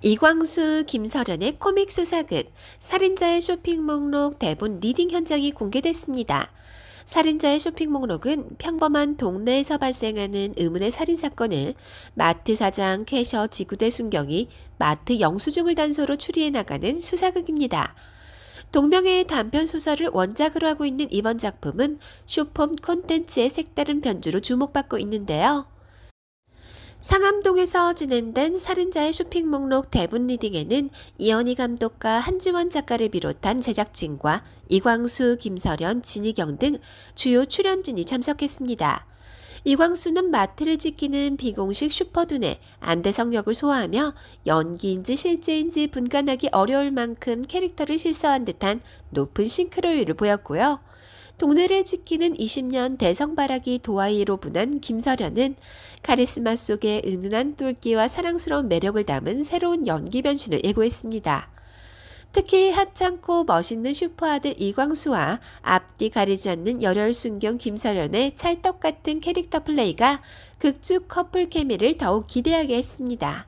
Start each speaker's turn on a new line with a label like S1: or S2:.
S1: 이광수, 김서련의 코믹 수사극, 살인자의 쇼핑 목록 대본 리딩 현장이 공개됐습니다. 살인자의 쇼핑 목록은 평범한 동네에서 발생하는 의문의 살인사건을 마트 사장, 캐셔, 지구대 순경이 마트 영수증을 단서로 추리해 나가는 수사극입니다. 동명의 단편 소설을 원작으로 하고 있는 이번 작품은 쇼폼 콘텐츠의 색다른 변주로 주목받고 있는데요. 상암동에서 진행된 살인자의 쇼핑 목록 대본 리딩에는 이연희 감독과 한지원 작가를 비롯한 제작진과 이광수, 김서련 진희경 등 주요 출연진이 참석했습니다. 이광수는 마트를 지키는 비공식 슈퍼둔의 안대성 역을 소화하며 연기인지 실제인지 분간하기 어려울 만큼 캐릭터를 실서한 듯한 높은 싱크로율을 보였고요. 동네를 지키는 20년 대성바라기 도화이로 분한 김설련은 카리스마 속에 은은한 똘끼와 사랑스러운 매력을 담은 새로운 연기 변신을 예고했습니다. 특히 하찮고 멋있는 슈퍼아들 이광수와 앞뒤 가리지 않는 열혈순경 김설현의 찰떡 같은 캐릭터 플레이가 극주 커플 케미를 더욱 기대하게 했습니다.